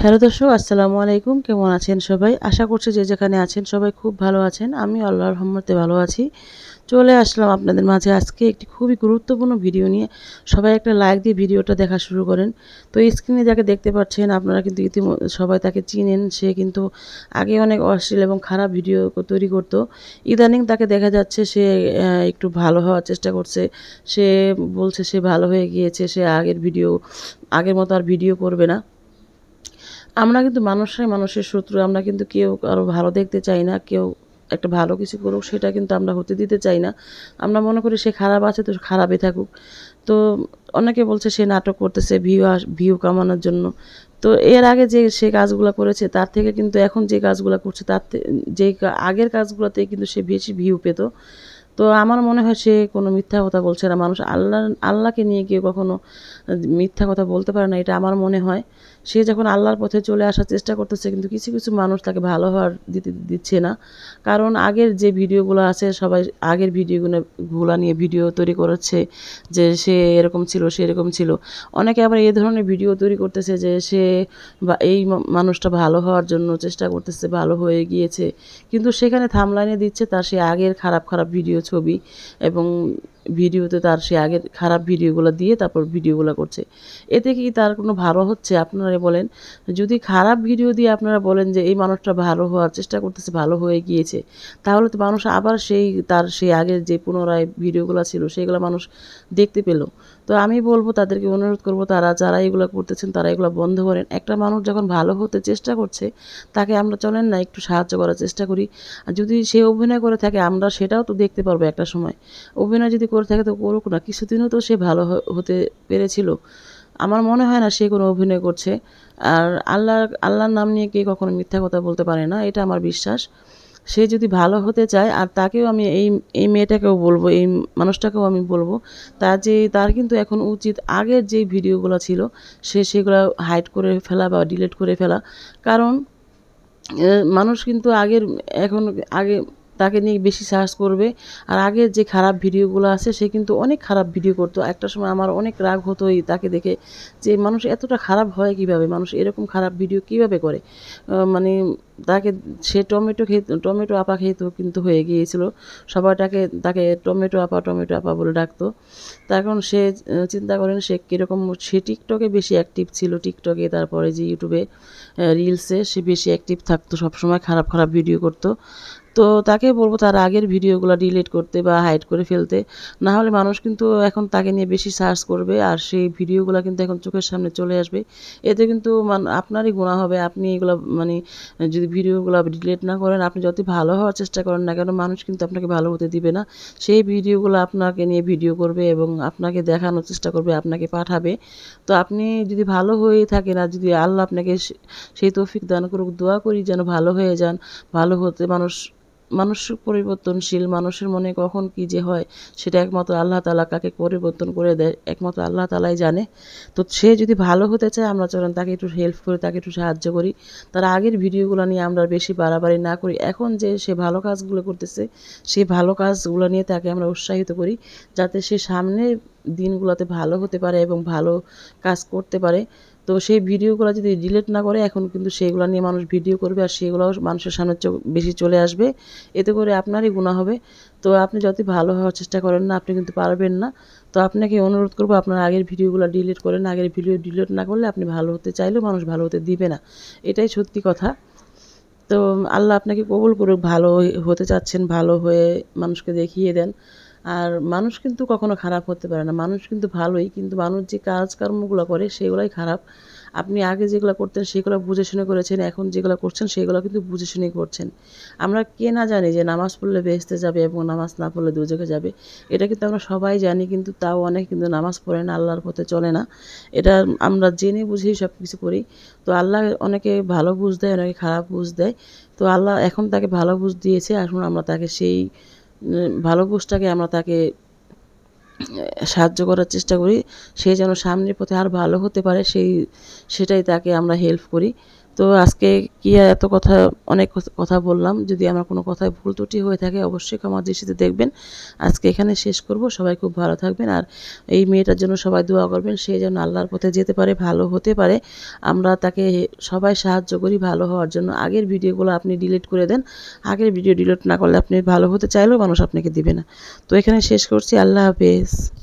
hello দর্শক আসসালামু আলাইকুম কেমন আছেন সবাই আশা করছি যে যেখানে আছেন সবাই খুব ভালো আছেন আমি আল্লাহর রহমতে ভালো আছি চলে আসলাম আপনাদের মাঝে আজকে একটি খুবই গুরুত্বপূর্ণ ভিডিও নিয়ে সবাই একটা লাইক দিয়ে ভিডিওটা দেখা শুরু করেন তো স্ক্রিনে যাকে দেখতে পাচ্ছেন আপনারা কিন্তু ইতিমধ্যে সবাই তাকে চিনেন সে কিন্তু আগে অনেক অশ্লীল এবং খারাপ ভিডিও তৈরি করতো ইদানিং তাকে দেখা যাচ্ছে সে একটু ভালো হওয়ার চেষ্টা করছে সে বলছে সে ভালো হয়ে গিয়েছে সে আগের ভিডিও আগের মতো আর ভিডিও করবে না আমরা কিন্তু মানুষের মানুষের শত্রু আমরা কিন্তু কেউ কারো ভালো দেখতে চাই না কেউ একটা ভালো কিছু করুক সেটা কিন্তু আমরা হতে দিতে চাই না আমরা মনে করি সে খারাপ আছে তো খারাপই থাকুক তো অনেকে বলছে সে নাটক করতেছে ভিউ ভিউ কামানোর জন্য তো এর আগে যে সে কাজগুলো করেছে তার থেকে কিন্তু এখন যে কাজগুলো করছে তার যে আগের কাজগুলোতে কিন্তু সে বেশি ভিউ পেত তো আমার মনে হয় সে কোনো মিথ্যা কথা বলছে না মানুষ আল্লাহ আল্লাহকে নিয়ে কেউ কখনো মিথ্যা কথা বলতে পারে না এটা আমার মনে হয় সে যখন আল্লাহর পথে চলে আসার চেষ্টা করতেছে কিন্তু কিছু কিছু মানুষ তাকে ভালো হওয়ার দিতে দিচ্ছে না কারণ আগের যে ভিডিওগুলো আছে সবাই আগের ভিডিওগুলো নিয়ে ভিডিও তৈরি করাচ্ছে যে সে এরকম ছিল সে এরকম ছিল অনেকে আবার এ ধরনের ভিডিও তৈরি করতেছে যে সে বা এই মানুষটা ভালো হওয়ার জন্য চেষ্টা করতেছে ভালো হয়ে গিয়েছে কিন্তু সেখানে থামলাইনে দিচ্ছে তার সে আগের খারাপ খারাপ ভিডিও ছবি এবং ভিডিওতে তার সে আগের খারাপ ভিডিওগুলো দিয়ে তারপর ভিডিওগুলো করছে এতে কি তার কোনো ভালো হচ্ছে আপনারা বলেন যদি খারাপ ভিডিও দিয়ে আপনারা বলেন যে এই মানুষটা ভালো হওয়ার চেষ্টা করতেছে ভালো হয়ে গিয়েছে তাহলে তো মানুষ আবার সেই তার সেই আগের যে পুনরায় ভিডিওগুলো ছিল সেগুলো মানুষ দেখতে পেলো তো আমি বলবো তাদেরকে অনুরোধ করব তারা যারা এগুলো করতেছেন তারা এগুলো বন্ধ করেন একটা মানুষ যখন ভালো হতে চেষ্টা করছে তাকে আমরা চলেন না একটু সাহায্য করার চেষ্টা করি আর যদি সে অভিনয় করে থাকে আমরা সেটাও তো দেখতে পারবো একটা সময় অভিনয় যদি করে থাকে তো করুক না কিছুদিনও তো সে ভালো হতে পেরেছিল আমার মনে হয় না সে কোনো অভিনয় করছে আর আল্লাহ আল্লাহর নাম নিয়ে কে কখনো মিথ্যা কথা বলতে পারে না এটা আমার বিশ্বাস সে যদি ভালো হতে চায় আর তাকেও আমি এই এই মেয়েটাকেও বলবো এই মানুষটাকেও আমি বলবো তার যে তার কিন্তু এখন উচিত আগের যে ভিডিওগুলো ছিল সে সেগুলো হাইড করে ফেলা বা ডিলিট করে ফেলা কারণ মানুষ কিন্তু আগের এখন আগে তাকে নিয়ে বেশি সার্চ করবে আর আগের যে খারাপ ভিডিওগুলো আছে সে কিন্তু অনেক খারাপ ভিডিও করতো একটা সময় আমার অনেক রাগ হতো এই তাকে দেখে যে মানুষ এতটা খারাপ হয় কিভাবে মানুষ এরকম খারাপ ভিডিও কিভাবে করে মানে তাকে সে টমেটো খেত টমেটো আপা খেত কিন্তু হয়ে গিয়েছিল সবাই তাকে তাকে টমেটো আপা টমেটো আপা বলে ডাকতো তখন সে চিন্তা করেন সে কীরকম সে টিকটকে বেশি অ্যাক্টিভ ছিল টিকটকে তারপরে যে ইউটিউবে রিলসে সে বেশি অ্যাক্টিভ থাকতো সবসময় খারাপ খারাপ ভিডিও করতো তো তাকে বলবো তার আগের ভিডিওগুলো ডিলিট করতে বা হাইড করে ফেলতে না হলে মানুষ কিন্তু এখন তাকে নিয়ে বেশি সার্চ করবে আর সেই ভিডিওগুলো কিন্তু এখন চোখের সামনে চলে আসবে এতে কিন্তু মানে আপনারই গুণা হবে আপনি এগুলো মানে যদি ভিডিওগুলো ডিলিট না করেন আপনি যত ভালো হওয়ার চেষ্টা করেন না কেন মানুষ কিন্তু আপনাকে ভালো হতে দিবে না সেই ভিডিওগুলো আপনাকে নিয়ে ভিডিও করবে এবং আপনাকে দেখানোর চেষ্টা করবে আপনাকে পাঠাবে তো আপনি যদি ভালো হয়ে থাকেন আর যদি আল্লাহ আপনাকে সেই তৌফিক দান করুক দোয়া করি যেন ভালো হয়ে যান ভালো হতে মানুষ মানুষ পরিবর্তনশীল মানুষের মনে কখন কি যে হয় সেটা একমাত্র আল্লাহ তালা কাকে পরিবর্তন করে দেয় একমাত্র আল্লাহ তালাই জানে তো সে যদি ভালো হতে চায় আমরা চলেন তাকে একটু হেল্প করি তাকে একটু সাহায্য করি তার আগের ভিডিওগুলো নিয়ে আমরা বেশি বাড়াবাড়ি না করি এখন যে সে ভালো কাজগুলো করতেছে সেই ভালো কাজগুলো নিয়ে তাকে আমরা উৎসাহিত করি যাতে সে সামনে দিনগুলোতে ভালো হতে পারে এবং ভালো কাজ করতে পারে তো সেই ভিডিওগুলো যদি ডিলেট না করে এখন কিন্তু সেগুলো নিয়ে মানুষ ভিডিও করবে আর সেগুলোও মানুষের সামনে বেশি চলে আসবে এতে করে আপনারই গুণা হবে তো আপনি যতই ভালো হওয়ার চেষ্টা করেন না আপনি কিন্তু পারবেন না তো আপনাকে অনুরোধ করবো আপনার আগের ভিডিওগুলো ডিলিট করেন আগের ভিডিও ডিলিট না করলে আপনি ভালো হতে চাইলেও মানুষ ভালো হতে দিবে না এটাই সত্যি কথা তো আল্লাহ আপনাকে কবুল করুক ভালো হতে চাচ্ছেন ভালো হয়ে মানুষকে দেখিয়ে দেন আর মানুষ কিন্তু কখনো খারাপ হতে পারে না মানুষ কিন্তু ভালোই কিন্তু মানুষ যে কাজকর্মগুলো করে সেগুলোই খারাপ আপনি আগে যেগুলো করতেন সেগুলো বুঝে শুনে করেছেন এখন যেগুলো করছেন সেগুলো কিন্তু বুঝে শুনে করছেন আমরা কে না জানি যে নামাজ পড়লে বেহেস্তে যাবে এবং নামাজ না পড়লে দুজকে যাবে এটা কিন্তু আমরা সবাই জানি কিন্তু তাও অনেক কিন্তু নামাজ পড়ে না আল্লাহর পথে চলে না এটা আমরা জেনে বুঝেই সব কিছু করি তো আল্লাহ অনেকে ভালো বুঝ দেয় অনেকে খারাপ বুঝ দেয় তো আল্লাহ এখন তাকে ভালো বুঝ দিয়েছে এখন আমরা তাকে সেই ভালো গোষ্ঠটাকে আমরা তাকে সাহায্য করার চেষ্টা করি সে যেন সামনের পথে আর ভালো হতে পারে সেই সেটাই তাকে আমরা হেল্প করি তো আজকে কি এত কথা অনেক কথা বললাম যদি আমার কোনো কথায় ভুল ত্রুটি হয়ে থাকে অবশ্যই আমার দৃষ্টিতে দেখবেন আজকে এখানে শেষ করব সবাই খুব ভালো থাকবেন আর এই মেয়েটার জন্য সবাই দোয়া করবেন সে যেন আল্লাহর পথে যেতে পারে ভালো হতে পারে আমরা তাকে সবাই সাহায্য করি ভালো হওয়ার জন্য আগের ভিডিওগুলো আপনি ডিলিট করে দেন আগের ভিডিও ডিলিট না করলে আপনি ভালো হতে চাইলেও মানুষ আপনাকে দিবে না তো এখানে শেষ করছি আল্লাহ হাফেজ